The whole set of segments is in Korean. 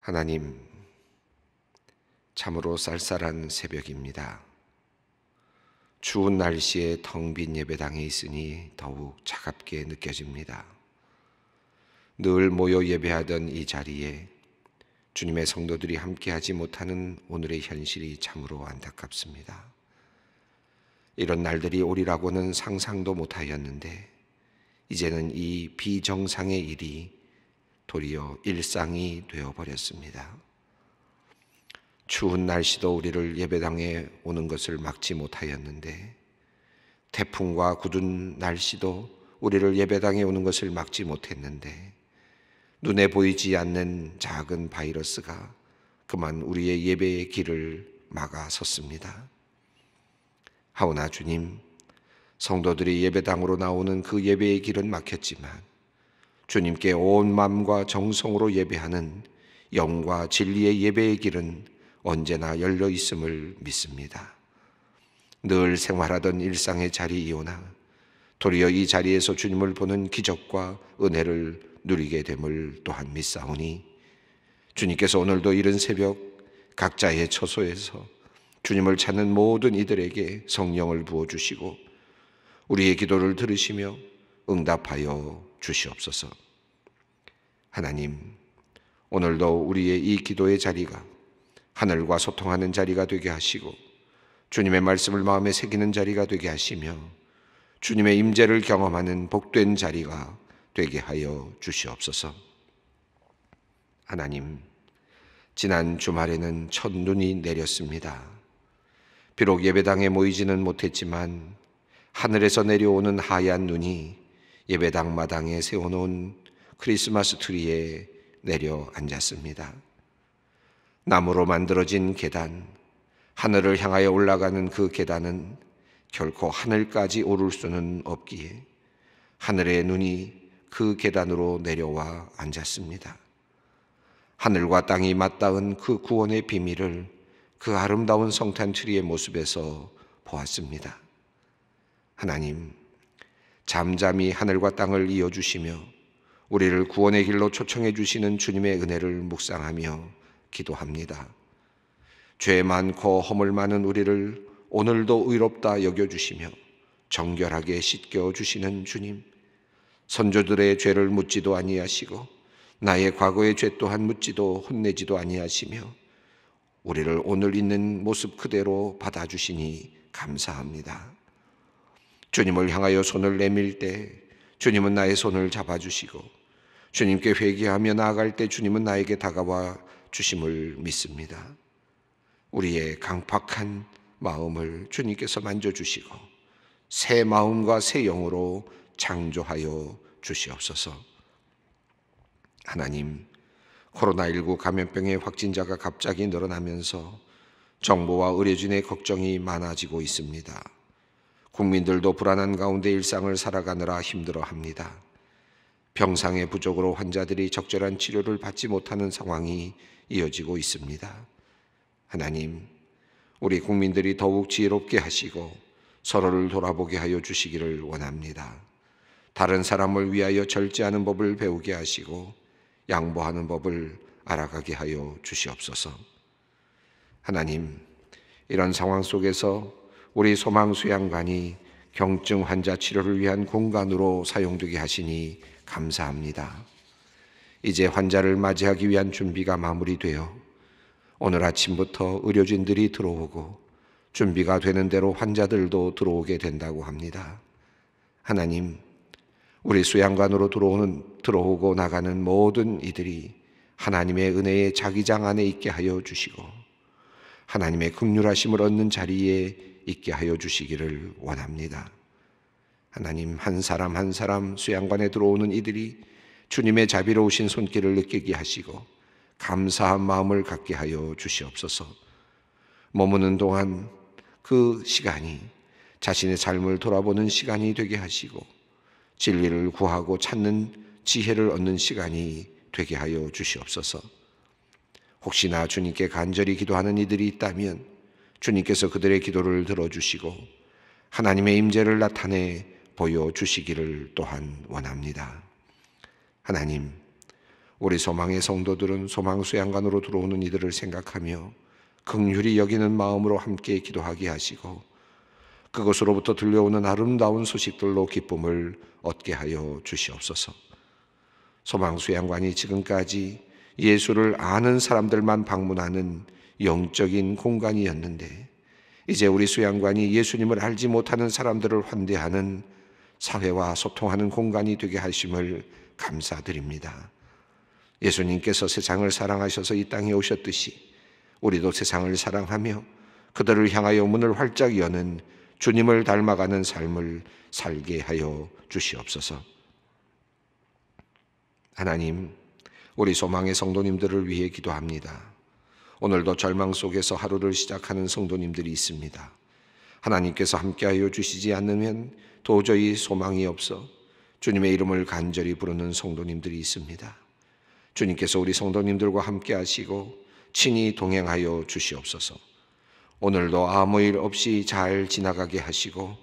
하나님, 참으로 쌀쌀한 새벽입니다. 추운 날씨에 텅 빈 예배당에 있으니 더욱 차갑게 느껴집니다. 늘 모여 예배하던 이 자리에 주님의 성도들이 함께하지 못하는 오늘의 현실이 참으로 안타깝습니다. 이런 날들이 오리라고는 상상도 못하였는데 이제는 이 비정상의 일이 도리어 일상이 되어버렸습니다. 추운 날씨도 우리를 예배당에 오는 것을 막지 못하였는데, 태풍과 굳은 날씨도 우리를 예배당에 오는 것을 막지 못했는데, 눈에 보이지 않는 작은 바이러스가 그만 우리의 예배의 길을 막아섰습니다. 하오나 주님, 성도들이 예배당으로 나오는 그 예배의 길은 막혔지만, 주님께 온 마음과 정성으로 예배하는 영과 진리의 예배의 길은 언제나 열려 있음을 믿습니다. 늘 생활하던 일상의 자리이오나 도리어 이 자리에서 주님을 보는 기적과 은혜를 누리게 됨을 또한 믿사오니 주님께서 오늘도 이른 새벽 각자의 처소에서 주님을 찾는 모든 이들에게 성령을 부어 주시고 우리의 기도를 들으시며 응답하여 주시옵소서. 하나님, 오늘도 우리의 이 기도의 자리가 하늘과 소통하는 자리가 되게 하시고 주님의 말씀을 마음에 새기는 자리가 되게 하시며 주님의 임재를 경험하는 복된 자리가 되게 하여 주시옵소서. 하나님, 지난 주말에는 첫 눈이 내렸습니다. 비록 예배당에 모이지는 못했지만 하늘에서 내려오는 하얀 눈이 예배당 마당에 세워놓은 크리스마스 트리에 내려 앉았습니다. 나무로 만들어진 계단, 하늘을 향하여 올라가는 그 계단은 결코 하늘까지 오를 수는 없기에 하늘의 눈이 그 계단으로 내려와 앉았습니다. 하늘과 땅이 맞닿은 그 구원의 비밀을 그 아름다운 성탄 트리의 모습에서 보았습니다. 하나님, 잠잠히 하늘과 땅을 이어주시며 우리를 구원의 길로 초청해 주시는 주님의 은혜를 묵상하며 기도합니다. 죄 많고 허물 많은 우리를 오늘도 의롭다 여겨주시며 정결하게 씻겨 주시는 주님, 선조들의 죄를 묻지도 아니하시고 나의 과거의 죄 또한 묻지도 혼내지도 아니하시며 우리를 오늘 있는 모습 그대로 받아주시니 감사합니다. 주님을 향하여 손을 내밀 때 주님은 나의 손을 잡아주시고 주님께 회개하며 나아갈 때 주님은 나에게 다가와 주심을 믿습니다. 우리의 강팍한 마음을 주님께서 만져주시고 새 마음과 새 영으로 창조하여 주시옵소서. 하나님, 코로나19 감염병의 확진자가 갑자기 늘어나면서 정부와 의료진의 걱정이 많아지고 있습니다. 국민들도 불안한 가운데 일상을 살아가느라 힘들어 합니다. 병상의 부족으로 환자들이 적절한 치료를 받지 못하는 상황이 이어지고 있습니다. 하나님, 우리 국민들이 더욱 지혜롭게 하시고 서로를 돌아보게 하여 주시기를 원합니다. 다른 사람을 위하여 절제하는 법을 배우게 하시고 양보하는 법을 알아가게 하여 주시옵소서. 하나님, 이런 상황 속에서 우리 소망수양관이 경증 환자 치료를 위한 공간으로 사용되게 하시니 감사합니다. 이제 환자를 맞이하기 위한 준비가 마무리되어 오늘 아침부터 의료진들이 들어오고 준비가 되는 대로 환자들도 들어오게 된다고 합니다. 하나님, 우리 수양관으로 들어오는 들어오고 나가는 모든 이들이 하나님의 은혜의 자기장 안에 있게 하여 주시고 하나님의 극휼하심을 얻는 자리에 있게 하여 주시기를 원합니다. 하나님 한 사람 한 사람 수양관에 들어오는 이들이 주님의 자비로우신 손길을 느끼게 하시고 감사한 마음을 갖게 하여 주시옵소서. 머무는 동안 그 시간이 자신의 삶을 돌아보는 시간이 되게 하시고 진리를 구하고 찾는 지혜를 얻는 시간이 되게 하여 주시옵소서. 혹시나 주님께 간절히 기도하는 이들이 있다면 주님께서 그들의 기도를 들어주시고 하나님의 임재를 나타내 보여주시기를 또한 원합니다. 하나님, 우리 소망의 성도들은 소망 수양관으로 들어오는 이들을 생각하며 극휼히 여기는 마음으로 함께 기도하게 하시고 그것으로부터 들려오는 아름다운 소식들로 기쁨을 얻게 하여 주시옵소서. 소망 수양관이 지금까지 예수를 아는 사람들만 방문하는 영적인 공간이었는데 이제 우리 수양관이 예수님을 알지 못하는 사람들을 환대하는 사회와 소통하는 공간이 되게 하심을 감사드립니다. 예수님께서 세상을 사랑하셔서 이 땅에 오셨듯이 우리도 세상을 사랑하며 그들을 향하여 문을 활짝 여는 주님을 닮아가는 삶을 살게 하여 주시옵소서. 하나님, 우리 소망의 성도님들을 위해 기도합니다. 오늘도 절망 속에서 하루를 시작하는 성도님들이 있습니다. 하나님께서 함께하여 주시지 않으면 도저히 소망이 없어 주님의 이름을 간절히 부르는 성도님들이 있습니다. 주님께서 우리 성도님들과 함께 하시고 친히 동행하여 주시옵소서. 오늘도 아무 일 없이 잘 지나가게 하시고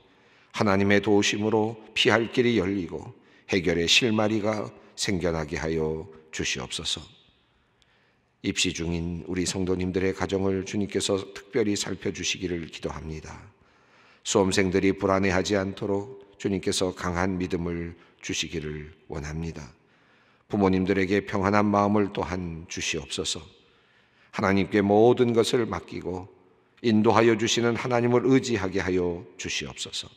하나님의 도우심으로 피할 길이 열리고 해결의 실마리가 생겨나게 하여 주시옵소서. 입시 중인 우리 성도님들의 가정을 주님께서 특별히 살펴주시기를 기도합니다. 수험생들이 불안해하지 않도록 주님께서 강한 믿음을 주시기를 원합니다. 부모님들에게 평안한 마음을 또한 주시옵소서. 하나님께 모든 것을 맡기고 인도하여 주시는 하나님을 의지하게 하여 주시옵소서.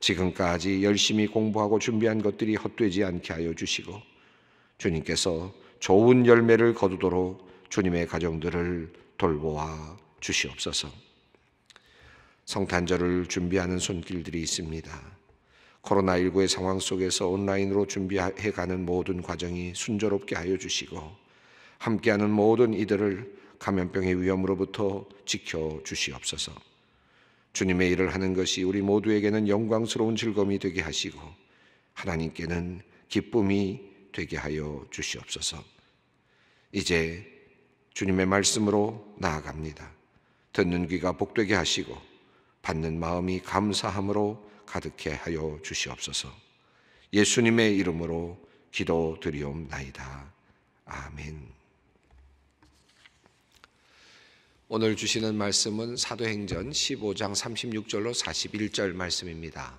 지금까지 열심히 공부하고 준비한 것들이 헛되지 않게 하여 주시고 주님께서 좋은 열매를 거두도록 주님의 가정들을 돌보아 주시옵소서. 성탄절을 준비하는 손길들이 있습니다. 코로나19의 상황 속에서 온라인으로 준비해 가는 모든 과정이 순조롭게 하여 주시고 함께하는 모든 이들을 감염병의 위험으로부터 지켜 주시옵소서. 주님의 일을 하는 것이 우리 모두에게는 영광스러운 즐거움이 되게 하시고 하나님께는 기쁨이 되게 하여 주시옵소서. 이제 주님의 말씀으로 나아갑니다. 듣는 귀가 복되게 하시고 받는 마음이 감사함으로 가득해 하여 주시옵소서. 예수님의 이름으로 기도드리옵나이다. 아멘. 오늘 주시는 말씀은 사도행전 15장 36절로 41절 말씀입니다.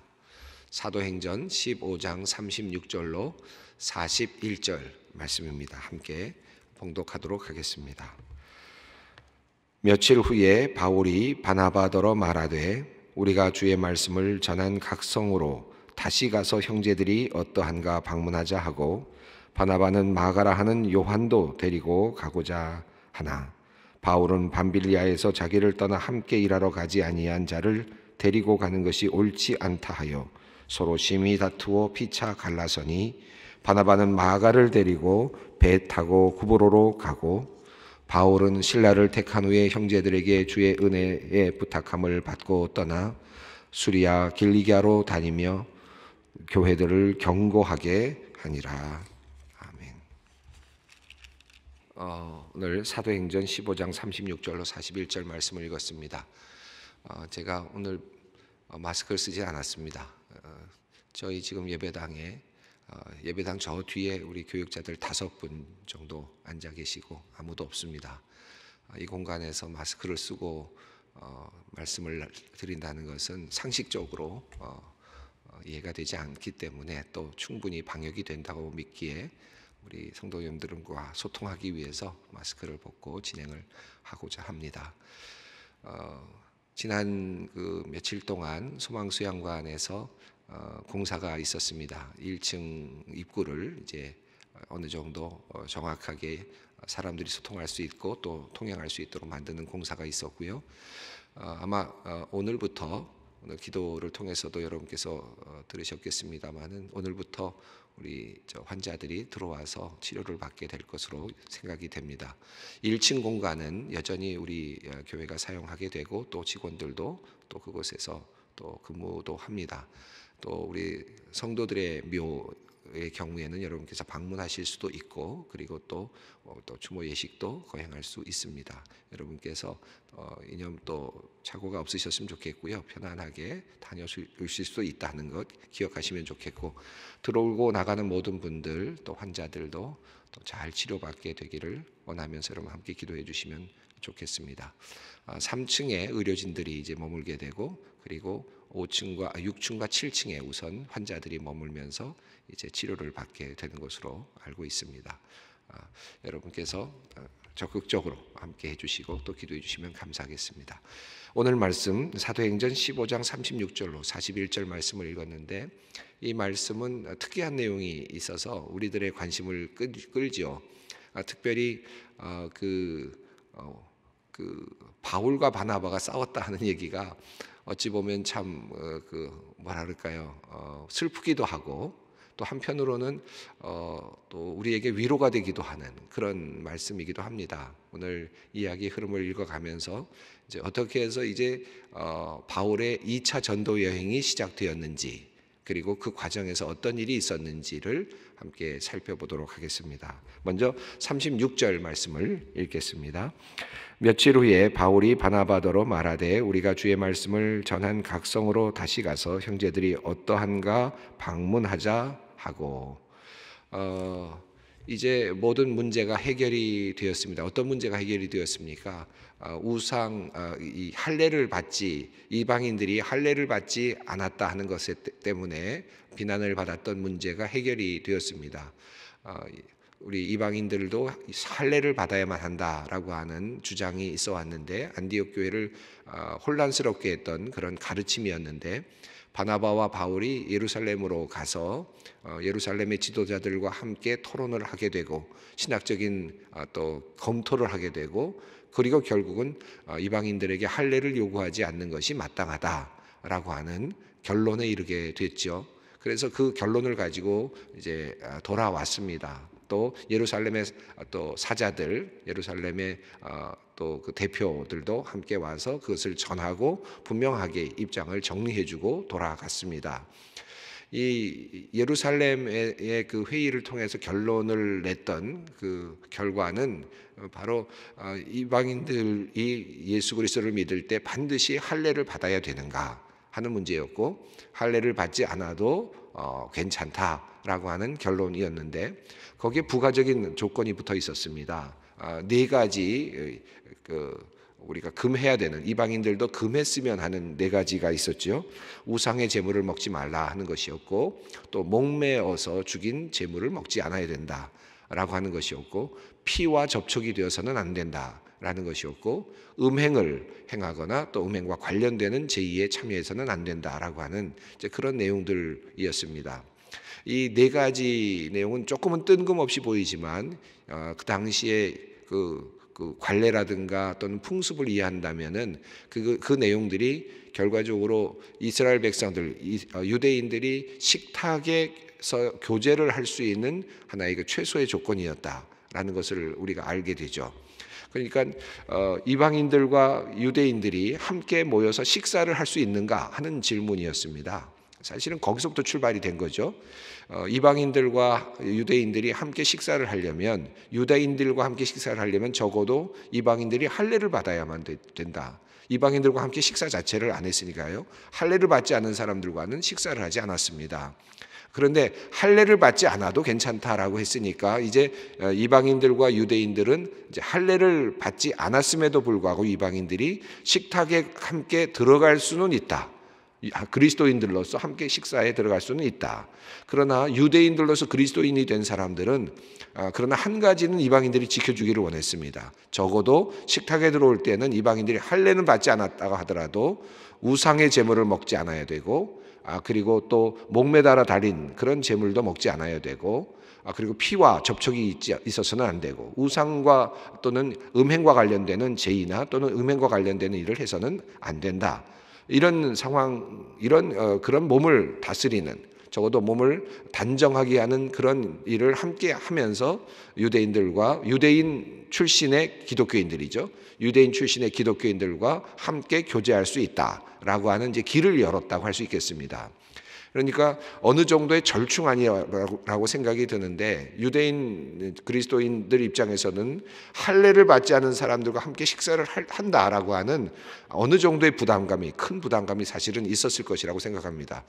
사도행전 15장 36절로 41절 말씀입니다. 함께 봉독하도록 하겠습니다. 며칠 후에 바울이 바나바더러 말하되 우리가 주의 말씀을 전한 각성으로 다시 가서 형제들이 어떠한가 방문하자 하고 바나바는 마가라 하는 요한도 데리고 가고자 하나 바울은 밤빌리아에서 자기를 떠나 함께 일하러 가지 아니한 자를 데리고 가는 것이 옳지 않다 하여 서로 심히 다투어 피차 갈라서니 바나바는 마가를 데리고 배 타고 구보로로 가고 바울은 신라를 택한 후에 형제들에게 주의 은혜에 부탁함을 받고 떠나 수리아 길리기아로 다니며 교회들을 경고하게 하니라. 아멘. 어, 오늘 사도행전 15장 36절로 41절 말씀을 읽었습니다. 어, 제가 오늘 어, 마스크를 쓰지 않았습니다. 어, 저희 지금 예배당에 어, 예배당 저 뒤에 우리 교육자들 다섯 분 정도 앉아 계시고 아무도 없습니다. 어, 이 공간에서 마스크를 쓰고 어, 말씀을 드린다는 것은 상식적으로 어, 어, 이해가 되지 않기 때문에 또 충분히 방역이 된다고 믿기에 우리 성도님들과 소통하기 위해서 마스크를 벗고 진행을 하고자 합니다. 어, 지난 그 며칠 동안 소망수양관에서 어, 공사가 있었습니다. 1층 입구를 이제 어느 정도 어, 정확하게 사람들이 소통할 수 있고 또 통행할 수 있도록 만드는 공사가 있었고요. 어, 아마 어, 오늘부터 오늘 기도를 통해서도 여러분께서 들으셨겠습니다만은 오늘부터 우리 저 환자들이 들어와서 치료를 받게 될 것으로 생각이 됩니다. 1층 공간은 여전히 우리 교회가 사용하게 되고 또 직원들도 또 그곳에서 또 근무도 합니다. 또 우리 성도들의 묘의 경우에는 여러분께서 방문하실 수도 있고 그리고 또또 어, 추모 예식도 거행할 수 있습니다. 여러분께서 어 이념 또 착오가 없으셨으면 좋겠고요. 편안하게 다녀오실 수도 있다는 것 기억하시면 좋겠고 들어오고 나가는 모든 분들 또 환자들도 또 잘 치료받게 되기를 원하면서 여러분 함께 기도해 주시면 좋겠습니다. 아 3층에 의료진들이 이제 머물게 되고 그리고 5층과 6층과 아, 7층에 우선 환자들이 머물면서 이제 치료를 받게 되는 것으로 알고 있습니다. 아, 여러분께서 아, 적극적으로 함께 해주시고 또 기도해 주시면 감사하겠습니다. 오늘 말씀 사도행전 15장 36절로 41절 말씀을 읽었는데 이 말씀은 특이한 내용이 있어서 우리들의 관심을 끌지요. 아, 특별히 어, 그, 어, 그 바울과 바나바가 싸웠다 하는 얘기가 어찌 보면 참 어, 그 뭐라 그럴까요? 어, 슬프기도 하고 또 한편으로는 어, 또 우리에게 위로가 되기도 하는 그런 말씀이기도 합니다. 오늘 이야기 흐름을 읽어가면서 이제 어떻게 해서 이제 어, 바울의 2차 전도 여행이 시작되었는지 그리고 그 과정에서 어떤 일이 있었는지를 함께 살펴보도록 하겠습니다. 먼저 36절 말씀을 읽겠습니다. 며칠 후에 바울이 바나바더로 말하되 우리가 주의 말씀을 전한 각성으로 다시 가서 형제들이 어떠한가 방문하자 하고 어, 이제 모든 문제가 해결이 되었습니다. 어떤 문제가 해결이 되었습니까? 아, 우상 아, 이 할례를 받지 이방인들이 할례를 받지 않았다 하는 것 때문에 비난을 받았던 문제가 해결이 되었습니다. 아, 우리 이방인들도 할례를 받아야만 한다라고 하는 주장이 있어 왔는데 안디옥 교회를 혼란스럽게 했던 그런 가르침이었는데 바나바와 바울이 예루살렘으로 가서 어, 예루살렘의 지도자들과 함께 토론을 하게 되고 신학적인 또 검토를 하게 되고 그리고 결국은 어, 이방인들에게 할례를 요구하지 않는 것이 마땅하다라고 하는 결론에 이르게 됐죠. 그래서 그 결론을 가지고 이제 어, 돌아왔습니다. 또 예루살렘의 어, 또 사자들, 예루살렘의 또그 대표들도 함께 와서 그것을 전하고 분명하게 입장을 정리해주고 돌아갔습니다. 이 예루살렘의 그 회의를 통해서 결론을 냈던 그 결과는 바로 어, 이방인들이 예수 그리스도를 믿을 때 반드시 할례를 받아야 되는가 하는 문제였고 할례를 받지 않아도 어, 괜찮다라고 하는 결론이었는데 거기에 부가적인 조건이 붙어 있었습니다. 아, 네 가지 그 우리가 금해야 되는 이방인들도 금했으면 하는 네 가지가 있었죠 우상의 재물을 먹지 말라 하는 것이었고 또 목매어서 죽인 재물을 먹지 않아야 된다라고 하는 것이었고 피와 접촉이 되어서는 안 된다라는 것이었고 음행을 행하거나 또 음행과 관련되는 제의에 참여해서는 안 된다라고 하는 그런 내용들이었습니다. 이 네 가지 내용은 조금은 뜬금없이 보이지만 어, 그 당시에 그그 관례라든가 또는 풍습을 이해한다면은 그, 그, 그 내용들이 결과적으로 이스라엘 백성들, 어, 유대인들이 식탁에서 교제를 할 수 있는 하나의 그 최소의 조건이었다라는 것을 우리가 알게 되죠. 그러니까 어, 이방인들과 유대인들이 함께 모여서 식사를 할 수 있는가 하는 질문이었습니다. 사실은 거기서부터 출발이 된 거죠. 어, 이방인들과 유대인들이 함께 식사를 하려면 유대인들과 함께 식사를 하려면 적어도 이방인들이 할례를 받아야만 되, 된다. 이방인들과 함께 식사 자체를 안 했으니까요. 할례를 받지 않은 사람들과는 식사를 하지 않았습니다. 그런데 할례를 받지 않아도 괜찮다라고 했으니까 이제 어, 이방인들과 유대인들은 이제 할례를 받지 않았음에도 불구하고 이방인들이 식탁에 함께 들어갈 수는 있다. 아, 그리스도인들로서 함께 식사에 들어갈 수는 있다. 그러나 유대인들로서 그리스도인이 된 사람들은 아, 그러나 한 가지는 이방인들이 지켜주기를 원했습니다. 적어도 식탁에 들어올 때는 이방인들이 할례는 받지 않았다고 하더라도 우상의 제물을 먹지 않아야 되고 아 그리고 또 목매달아 달인 그런 제물도 먹지 않아야 되고 아 그리고 피와 접촉이 있지, 있어서는 안 되고 우상과 또는 음행과 관련되는 제의나 또는 음행과 관련되는 일을 해서는 안 된다. 이런 상황, 이런 어, 그런 몸을 다스리는 적어도 몸을 단정하게 하는 그런 일을 함께 하면서 유대인들과 유대인 출신의 기독교인들이죠. 유대인 출신의 기독교인들과 함께 교제할 수 있다라고 하는 이제 길을 열었다고 할 수 있겠습니다. 그러니까 어느 정도의 절충 아니라고 생각이 드는데 유대인 그리스도인들 입장에서는 할례를 받지 않은 사람들과 함께 식사를 한다라고 하는 어느 정도의 부담감이 큰 부담감이 사실은 있었을 것이라고 생각합니다.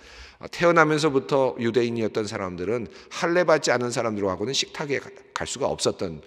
태어나면서부터 유대인이었던 사람들은 할례 받지 않은 사람들하고는 식탁에 갈 수가 없었던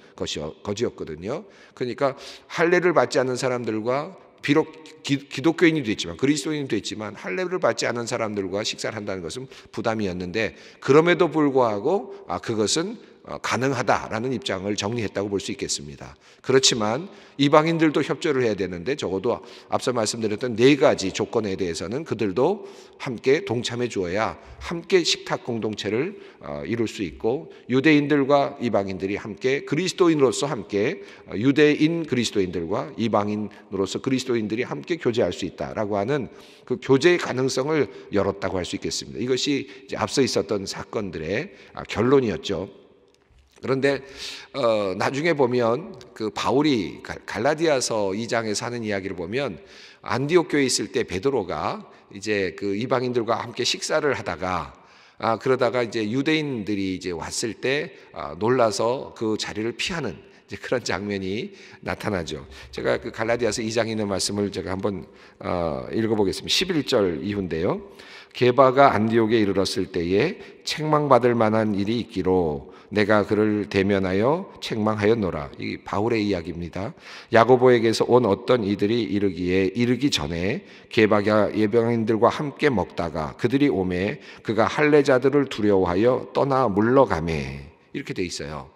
것이었거든요. 그러니까 할례를 받지 않은 사람들과 비록 기, 기독교인도 있지만 그리스도인도 있지만 할례를 받지 않은 사람들과 식사를 한다는 것은 부담이었는데 그럼에도 불구하고 아 그것은 어, 가능하다라는 입장을 정리했다고 볼 수 있겠습니다. 그렇지만 이방인들도 협조를 해야 되는데 적어도 앞서 말씀드렸던 네 가지 조건에 대해서는 그들도 함께 동참해 주어야 함께 식탁 공동체를 어, 이룰 수 있고 유대인들과 이방인들이 함께 그리스도인으로서 함께 어, 유대인 그리스도인들과 이방인으로서 그리스도인들이 함께 교제할 수 있다라고 하는 그 교제의 가능성을 열었다고 할 수 있겠습니다. 이것이 앞서 있었던 사건들의 아, 결론이었죠. 그런데 어, 나중에 보면 그 바울이 갈라디아서 2장에사는 이야기를 보면 안디옥 교에 있을 때 베드로가 이제 그 이방인들과 함께 식사를 하다가 아, 그러다가 이제 유대인들이 이제 왔을 때 아, 놀라서 그 자리를 피하는 이제 그런 장면이 나타나죠. 제가 그 갈라디아서 2장 있는 말씀을 제가 한번 어, 읽어보겠습니다. 11절 이후인데요. 게바가 안디옥에 이르렀을 때에 책망받을 만한 일이 있기로 내가 그를 대면하여 책망하였노라. 이 바울의 이야기입니다. 야고보에게서 온 어떤 이들이 이르기에 이르기 전에 개박야 예병인들과 함께 먹다가 그들이 오매 그가 할례자들을 두려워하여 떠나 물러가매 이렇게 돼 있어요.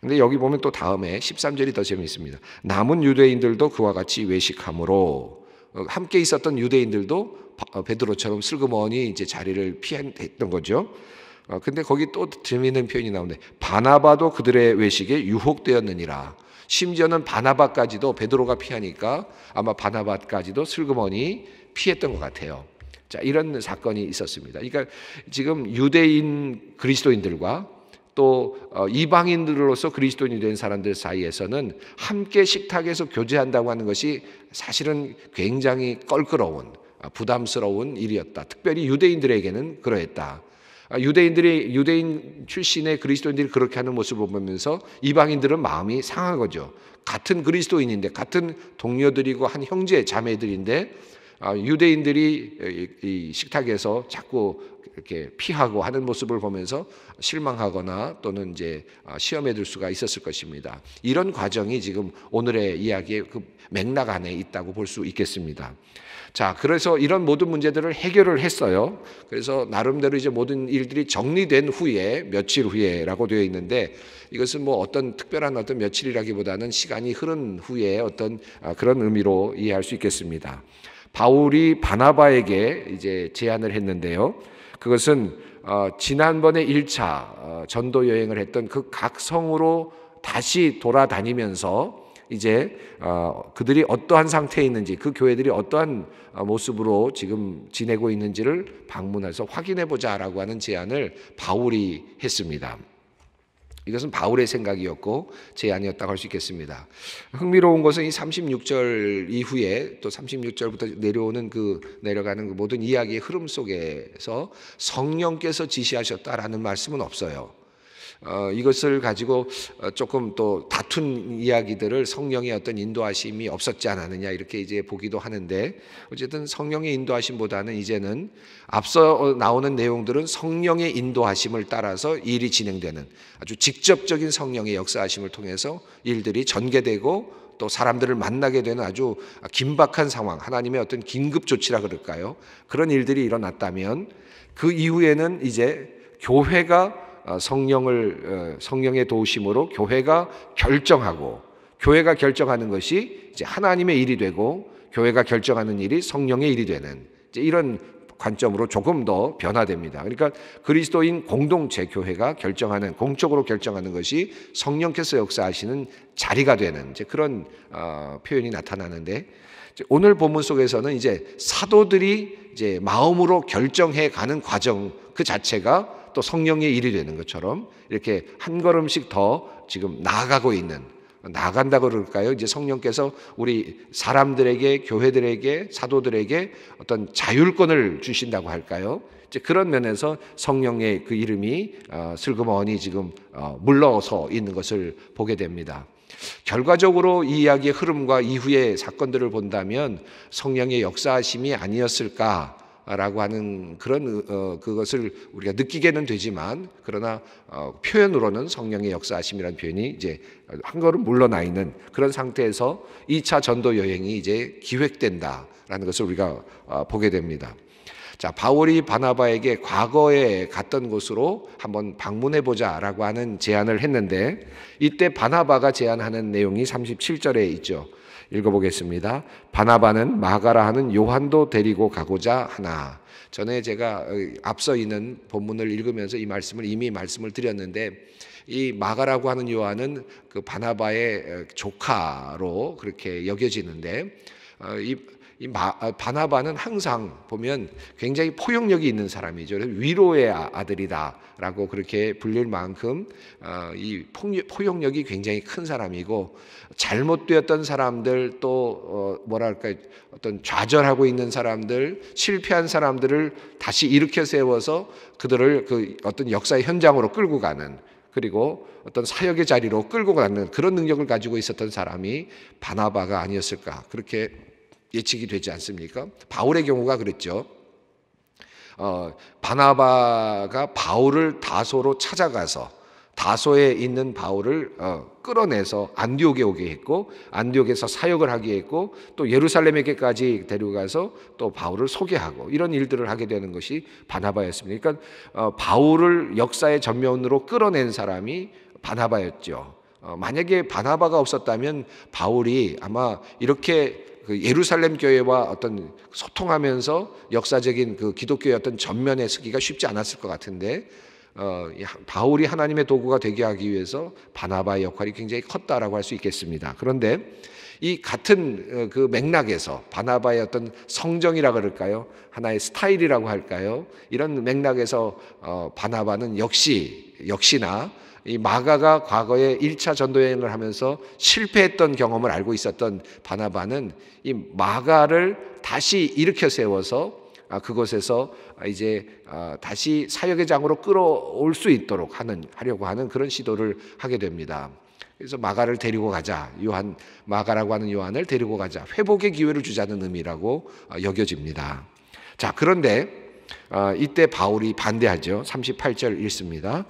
근데 여기 보면 또 다음에 13절이 더 재미있습니다. 남은 유대인들도 그와 같이 외식함으로 어, 함께 있었던 유대인들도 어, 베드로처럼 슬그머니 이제 자리를 피했던 거죠. 아, 근데 거기 또 재미있는 표현이 나오는데 바나바도 그들의 외식에 유혹되었느니라. 심지어는 바나바까지도 베드로가 피하니까 아마 바나바까지도 슬그머니 피했던 것 같아요. 자, 이런 사건이 있었습니다. 그러니까 지금 유대인 그리스도인들과 또 어, 이방인들로서 그리스도인이 된 사람들 사이에서는 함께 식탁에서 교제한다고 하는 것이 사실은 굉장히 껄끄러운 아, 부담스러운 일이었다. 특별히 유대인들에게는 그러했다. 아, 유대인들이 유대인 출신의 그리스도인들이 그렇게 하는 모습을 보면서 이방인들은 마음이 상한 거죠. 같은 그리스도인인데 같은 동료들이고 한 형제 자매들인데 아, 유대인들이 식탁에서 자꾸 이렇게 피하고 하는 모습을 보면서 실망하거나 또는 이제 아, 시험에 들 수가 있었을 것입니다. 이런 과정이 지금 오늘의 이야기의 그 맥락 안에 있다고 볼 수 있겠습니다. 자, 그래서 이런 모든 문제들을 해결을 했어요. 그래서 나름대로 이제 모든 일들이 정리된 후에 며칠 후에라고 되어 있는데 이것은 뭐 어떤 특별한 어떤 며칠이라기보다는 시간이 흐른 후에 어떤 아, 그런 의미로 이해할 수 있겠습니다. 바울이 바나바에게 이제 제안을 했는데요. 그것은 어, 지난번에 1차 어, 전도 여행을 했던 그각 성으로 다시 돌아다니면서 이제 어, 그들이 어떠한 상태에 있는지 그 교회들이 어떠한 모습으로 지금 지내고 있는지를 방문해서 확인해 보자라고 하는 제안을 바울이 했습니다. 이것은 바울의 생각이었고 제 아니었다고 할 수 있겠습니다. 흥미로운 것은 이 36절 이후에 또 36절부터 내려오는 그 내려가는 그 모든 이야기의 흐름 속에서 성령께서 지시하셨다라는 말씀은 없어요. 어, 이것을 가지고 어, 조금 또 다툰 이야기들을 성령의 어떤 인도하심이 없었지 않았느냐 이렇게 이제 보기도 하는데 어쨌든 성령의 인도하심보다는 이제는 앞서 나오는 내용들은 성령의 인도하심을 따라서 일이 진행되는 아주 직접적인 성령의 역사하심을 통해서 일들이 전개되고 또 사람들을 만나게 되는 아주 긴박한 상황, 하나님의 어떤 긴급 조치라 그럴까요? 그런 일들이 일어났다면 그 이후에는 이제 교회가 어, 성령을 어, 성령의 도우심으로 교회가 결정하고 교회가 결정하는 것이 이제 하나님의 일이 되고 교회가 결정하는 일이 성령의 일이 되는 이런 관점으로 조금 더 변화됩니다. 그러니까 그리스도인 공동체 교회가 결정하는 공적으로 결정하는 것이 성령께서 역사하시는 자리가 되는 이제 그런 어, 표현이 나타나는데 오늘 본문 속에서는 이제 사도들이 이제 마음으로 결정해 가는 과정 그 자체가 또 성령의 일이 되는 것처럼 이렇게 한 걸음씩 더 지금 나아가고 있는 나간다고 그럴까요? 이제 성령께서 우리 사람들에게 교회들에게 사도들에게 어떤 자율권을 주신다고 할까요? 이제 그런 면에서 성령의 그 이름이 어, 슬그머니 지금 어, 물러서 있는 것을 보게 됩니다. 결과적으로 이 이야기의 흐름과 이후의 사건들을 본다면 성령의 역사하심이 아니었을까 라고 하는 그런 어, 그것을 우리가 느끼게는 되지만 그러나 어, 표현으로는 성령의 역사하심이라는 표현이 이제 한 걸음 물러나 있는 그런 상태에서 2차 전도 여행이 이제 기획된다라는 것을 우리가 어, 보게 됩니다. 자, 바울이 바나바에게 과거에 갔던 곳으로 한번 방문해 보자라고 하는 제안을 했는데 이때 바나바가 제안하는 내용이 37절에 있죠. 읽어보겠습니다. 바나바는 마가라 하는 요한도 데리고 가고자 하나. 전에 제가 어, 앞서 있는 본문을 읽으면서 이 말씀을 이미 말씀을 드렸는데 이 마가라고 하는 요한은 그 바나바의 어, 조카로 그렇게 여겨지는데 어, 이이 마, 아, 바나바는 항상 보면 굉장히 포용력이 있는 사람이죠. 위로의 아, 아들이다라고 그렇게 불릴 만큼 어, 이 포용력이 굉장히 큰 사람이고 잘못되었던 사람들 또 어, 뭐랄까 어떤 좌절하고 있는 사람들 실패한 사람들을 다시 일으켜 세워서 그들을 그 어떤 역사의 현장으로 끌고 가는 그리고 어떤 사역의 자리로 끌고 가는 그런 능력을 가지고 있었던 사람이 바나바가 아니었을까 그렇게 예측이 되지 않습니까? 바울의 경우가 그랬죠. 어, 바나바가 바울을 다소로 찾아가서 다소에 있는 바울을 어, 끌어내서 안디옥에 오게 했고 안디옥에서 사역을 하게 했고 또 예루살렘에게까지 데려가서 또 바울을 소개하고 이런 일들을 하게 되는 것이 바나바였습니다. 그러니까 어, 바울을 역사의 전면으로 끌어낸 사람이 바나바였죠. 어, 만약에 바나바가 없었다면 바울이 아마 이렇게 그 예루살렘 교회와 어떤 소통하면서 역사적인 그 기독교의 어떤 전면에 서기가 쉽지 않았을 것 같은데 어, 바울이 하나님의 도구가 되게 하기 위해서 바나바의 역할이 굉장히 컸다라고 할 수 있겠습니다. 그런데 이 같은 어, 그 맥락에서 바나바의 어떤 성정이라 그럴까요? 하나의 스타일이라고 할까요? 이런 맥락에서 어, 바나바는 역시 역시나 이 마가가 과거에 1차 전도 여행을 하면서 실패했던 경험을 알고 있었던 바나바는 이 마가를 다시 일으켜 세워서 아, 그곳에서 이제 아, 다시 사역의 장으로 끌어올 수 있도록 하는 하려고 하는 그런 시도를 하게 됩니다. 그래서 마가를 데리고 가자. 요한 마가라고 하는 요한을 데리고 가자. 회복의 기회를 주자는 의미라고 아, 여겨집니다. 자, 그런데 이때 바울이 반대하죠. 38절 읽습니다.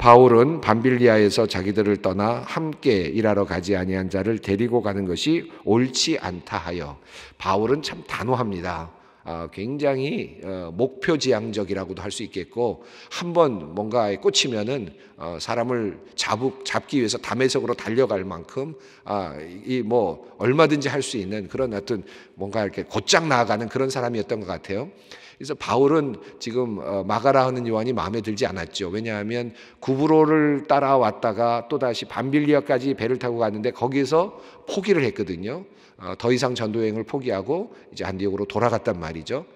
바울은 밤빌리아에서 자기들을 떠나 함께 일하러 가지 아니한 자를 데리고 가는 것이 옳지 않다 하여 바울은 참 단호합니다. 아, 굉장히 어, 목표지향적이라고도 할 수 있겠고 한번 뭔가에 꽂히면은 어, 사람을 잡, 잡기 위해서 담해석으로 달려갈 만큼 아, 이 뭐 얼마든지 할 수 있는 그런 어떤 뭔가 이렇게 곧장 나아가는 그런 사람이었던 것 같아요. 그래서 바울은 지금 어, 마가라 하는 요한이 마음에 들지 않았죠. 왜냐하면 구브로를 따라왔다가 또다시 밤빌리아까지 배를 타고 갔는데 거기서 포기를 했거든요. 어, 더 이상 전도 여행을 포기하고 이제 안디옥으로 돌아갔단 말이죠.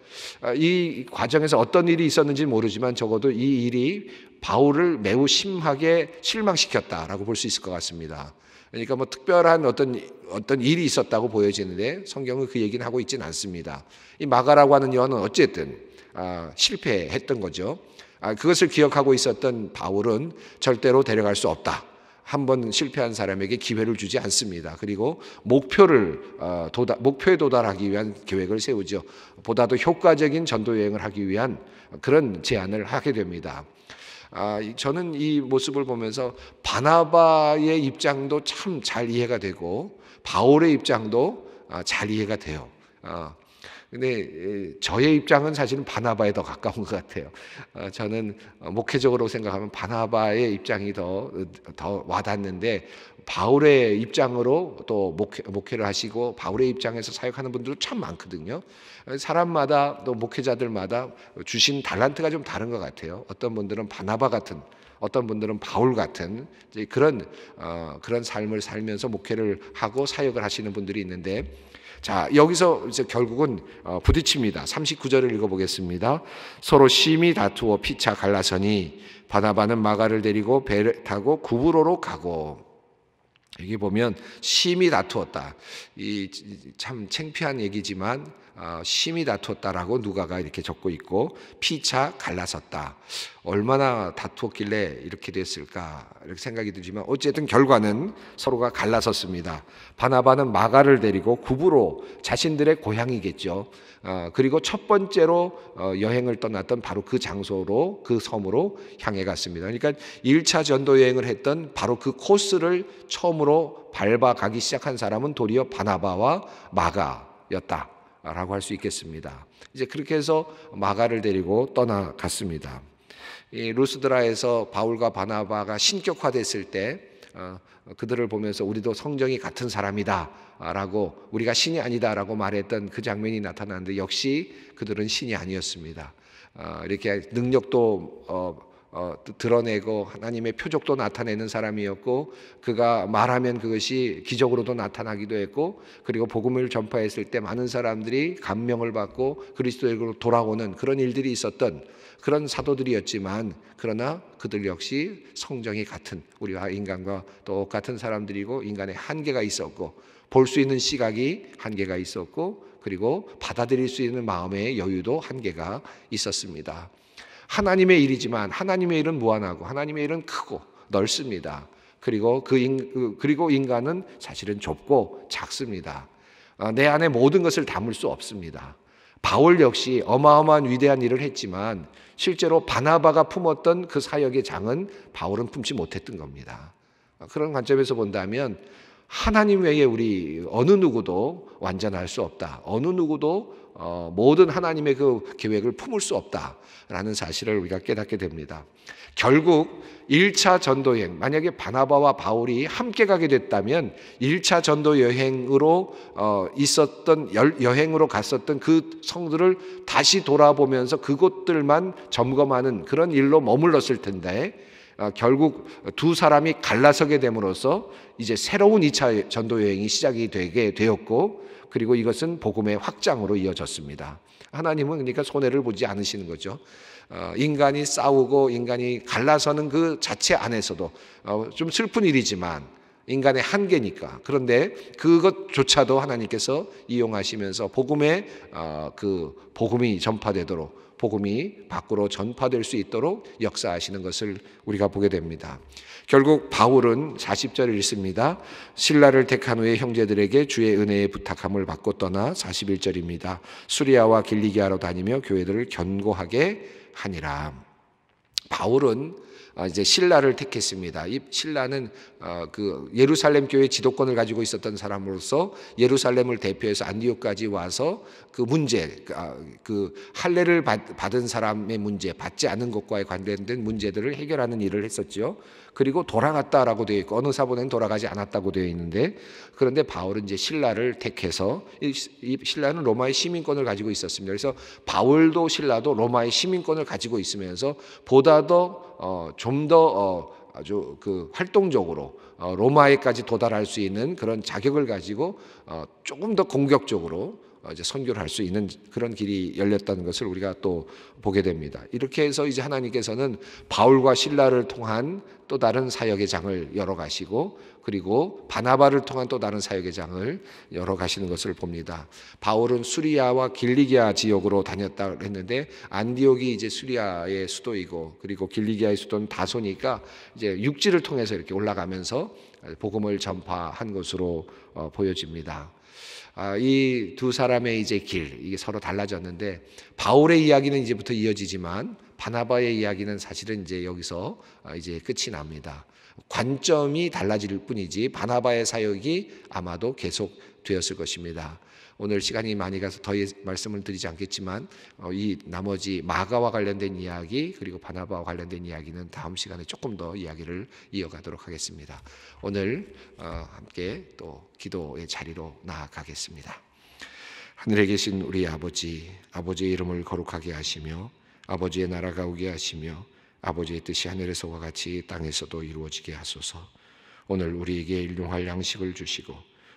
어, 이 과정에서 어떤 일이 있었는지 모르지만 적어도 이 일이 바울을 매우 심하게 실망시켰다라고 볼 수 있을 것 같습니다. 그러니까 뭐 특별한 어떤 어떤 일이 있었다고 보여지는데 성경은 그 얘기는 하고 있지는 않습니다. 이 마가라고 하는 여인은 어쨌든 아, 실패했던 거죠. 아, 그것을 기억하고 있었던 바울은 절대로 데려갈 수 없다. 한번 실패한 사람에게 기회를 주지 않습니다. 그리고 목표를 어, 도달, 목표에 도달하기 위한 계획을 세우죠. 보다도 효과적인 전도 여행을 하기 위한 그런 제안을 하게 됩니다. 아, 저는 이 모습을 보면서 바나바의 입장도 참 잘 이해가 되고 바울의 입장도 아, 잘 이해가 돼요. 아, 근데 예, 저의 입장은 사실은 바나바에 더 가까운 것 같아요. 아, 저는 어, 목회적으로 생각하면 바나바의 입장이 더, 어, 더 와닿는데 바울의 입장으로 또 목회, 를 하시고 바울의 입장에서 사역하는 분들도 참 많거든요. 사람마다 또 목회자들마다 주신 달란트가 좀 다른 것 같아요. 어떤 분들은 바나바 같은 어떤 분들은 바울 같은 그런 어, 그런 삶을 살면서 목회를 하고 사역을 하시는 분들이 있는데 자 여기서 이제 결국은 어, 부딪힙니다. 39절을 읽어보겠습니다. 서로 심히 다투어 피차 갈라서니 바나바는 마가를 데리고 배를 타고 구브로로 가고 여기 보면 심히 다투었다. 이 참 챙피한 얘기지만 아, 심히 다투었다라고 누가가 이렇게 적고 있고 피차 갈라섰다. 얼마나 다투었길래 이렇게 됐을까 이렇게 생각이 들지만 어쨌든 결과는 서로가 갈라섰습니다. 바나바는 마가를 데리고 구부로 자신들의 고향이겠죠. 아, 그리고 첫 번째로 어, 여행을 떠났던 바로 그 장소로 그 섬으로 향해 갔습니다. 그러니까 1차 전도 여행을 했던 바로 그 코스를 처음으로 밟아가기 시작한 사람은 도리어 바나바와 마가였다. 라고 할 수 있겠습니다. 이제 그렇게 해서 마가를 데리고 떠나갔습니다. 루스드라에서 바울과 바나바가 신격화됐을 때 어, 그들을 보면서 우리도 성정이 같은 사람이다라고 우리가 신이 아니다라고 말했던 그 장면이 나타나는데 역시 그들은 신이 아니었습니다. 어, 이렇게 능력도 어, 드러내고 하나님의 표적도 나타내는 사람이었고 그가 말하면 그것이 기적으로도 나타나기도 했고 그리고 복음을 전파했을 때 많은 사람들이 감명을 받고 그리스도에게로 돌아오는 그런 일들이 있었던 그런 사도들이었지만 그러나 그들 역시 성정이 같은 우리와 인간과 똑같은 사람들이고 인간의 한계가 있었고 볼 수 있는 시각이 한계가 있었고 그리고 받아들일 수 있는 마음의 여유도 한계가 있었습니다. 하나님의 일이지만 하나님의 일은 무한하고 하나님의 일은 크고 넓습니다. 그리고 그 인, 그, 그리고 인간은 사실은 좁고 작습니다. 아, 내 안에 모든 것을 담을 수 없습니다. 바울 역시 어마어마한 위대한 일을 했지만 실제로 바나바가 품었던 그 사역의 장은 바울은 품지 못했던 겁니다. 그런 관점에서 본다면 하나님 외에 우리 어느 누구도 완전할 수 없다. 어느 누구도 어, 모든 하나님의 그 계획을 품을 수 없다라는 사실을 우리가 깨닫게 됩니다. 결국 1차 전도 여행, 만약에 바나바와 바울이 함께 가게 됐다면 1차 전도 여행으로 어, 있었던 여행으로 갔었던 그 성들을 다시 돌아보면서 그곳들만 점검하는 그런 일로 머물렀을 텐데 어, 결국 두 사람이 갈라서게 됨으로써 이제 새로운 2차 전도 여행이 시작이 되게 되었고 그리고 이것은 복음의 확장으로 이어졌습니다. 하나님은 그러니까 손해를 보지 않으시는 거죠. 어, 인간이 싸우고 인간이 갈라서는 그 자체 안에서도 어, 좀 슬픈 일이지만 인간의 한계니까. 그런데 그것조차도 하나님께서 이용하시면서 복음의 어, 그 복음이 전파되도록 복음이 밖으로 전파될 수 있도록 역사하시는 것을 우리가 보게 됩니다. 결국 바울은 40절을 읽습니다. 신라를 택한 후에 형제들에게 주의 은혜의 부탁함을 받고 떠나 41절입니다. 수리아와 길리기아로 다니며 교회들을 견고하게 하니라. 바울은 이제 신라를 택했습니다. 이 신라는 어, 그 예루살렘 교회 지도권을 가지고 있었던 사람으로서 예루살렘을 대표해서 안디옥까지 와서 그 문제, 아, 그 할례를 받은 사람의 문제, 받지 않은 것과의 관련된 문제들을 해결하는 일을 했었죠 그리고 돌아갔다라고 되어 있고 어느 사본에는 돌아가지 않았다고 되어 있는데 그런데 바울은 이제 신라를 택해서 이 신라는 로마의 시민권을 가지고 있었습니다. 그래서 바울도 신라도 로마의 시민권을 가지고 있으면서 보다 더 좀더 어, 어 아주 그 활동적으로 어, 로마에까지 도달할 수 있는 그런 자격을 가지고 어, 조금 더 공격적으로 어, 이제 선교를 할 수 있는 그런 길이 열렸다는 것을 우리가 또 보게 됩니다. 이렇게 해서 이제 하나님께서는 바울과 신라를 통한 또 다른 사역의 장을 열어 가시고 그리고 바나바를 통한 또 다른 사역의 장을 열어 가시는 것을 봅니다. 바울은 수리아와 길리기아 지역으로 다녔다 그랬는데 안디옥이 이제 수리아의 수도이고 그리고 길리기아의 수도는 다소니까 이제 육지를 통해서 이렇게 올라가면서 복음을 전파한 것으로 어, 보여집니다. 아, 이두 사람의 이제 길 이게 서로 달라졌는데 바울의 이야기는 이제부터 이어지지만 바나바의 이야기는 사실은 이제 여기서 아, 이제 끝이 납니다. 관점이 달라질 뿐이지 바나바의 사역이 아마도 계속 되었을 것입니다. 오늘 시간이 많이 가서 더 예, 말씀을 드리지 않겠지만 어, 이 나머지 마가와 관련된 이야기 그리고 바나바와 관련된 이야기는 다음 시간에 조금 더 이야기를 이어가도록 하겠습니다. 오늘 어, 함께 또 기도의 자리로 나아가겠습니다. 하늘에 계신 우리 아버지, 아버지의 이름을 거룩하게 하시며 아버지의 나라가 오게 하시며 아버지의 뜻이 하늘에서와 같이 땅에서도 이루어지게 하소서. 오늘 우리에게 일용할 양식을 주시고